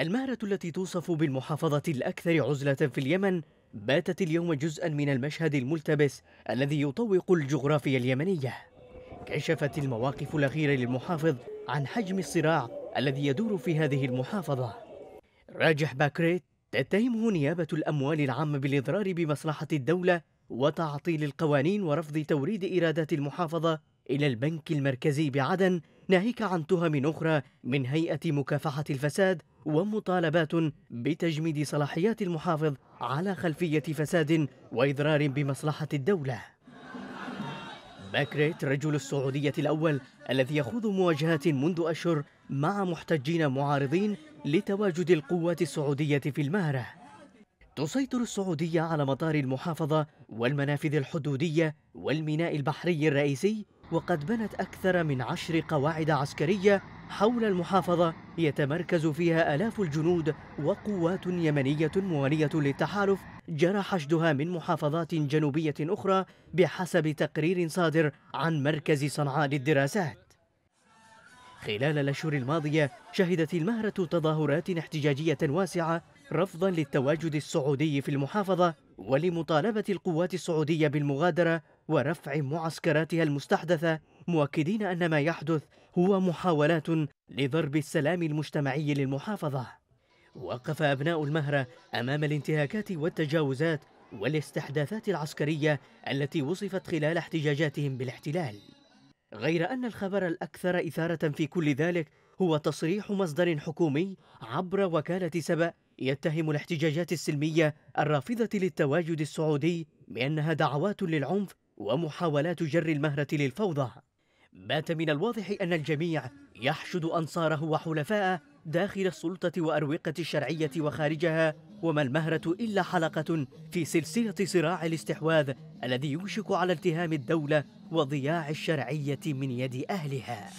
المهرة التي توصف بالمحافظة الأكثر عزلة في اليمن باتت اليوم جزءا من المشهد الملتبس الذي يطوق الجغرافيا اليمنية كشفت المواقف الأخيرة للمحافظ عن حجم الصراع الذي يدور في هذه المحافظة راجح باكريت تتهمه نيابة الأموال العامة بالإضرار بمصلحة الدولة وتعطيل القوانين ورفض توريد إيرادات المحافظة إلى البنك المركزي بعدن ناهيك عن تهم أخرى من هيئة مكافحة الفساد ومطالبات بتجميد صلاحيات المحافظ على خلفية فساد وإضرار بمصلحة الدولة باكريت رجل السعودية الأول الذي يخوض مواجهات منذ أشهر مع محتجين معارضين لتواجد القوات السعودية في المهرة تسيطر السعودية على مطار المحافظة والمنافذ الحدودية والميناء البحري الرئيسي وقد بنت أكثر من عشر قواعد عسكرية حول المحافظة يتمركز فيها آلاف الجنود وقوات يمنية موالية للتحالف جرى حشدها من محافظات جنوبية أخرى بحسب تقرير صادر عن مركز صنعاء للدراسات خلال الأشهر الماضية شهدت المهرة تظاهرات احتجاجية واسعة رفضا للتواجد السعودي في المحافظة ولمطالبة القوات السعودية بالمغادرة ورفع معسكراتها المستحدثة مؤكدين أن ما يحدث هو محاولات لضرب السلام المجتمعي للمحافظة وقف أبناء المهرة أمام الانتهاكات والتجاوزات والاستحداثات العسكرية التي وصفت خلال احتجاجاتهم بالاحتلال غير أن الخبر الأكثر إثارة في كل ذلك هو تصريح مصدر حكومي عبر وكالة سبأ يتهم الاحتجاجات السلمية الرافضة للتواجد السعودي بأنها دعوات للعنف ومحاولات جر المهرة للفوضى بات من الواضح أن الجميع يحشد أنصاره وحلفاءه داخل السلطة وأروقة الشرعية وخارجها وما المهرة إلا حلقة في سلسلة صراع الاستحواذ الذي يوشك على التهام الدولة وضياع الشرعية من يد أهلها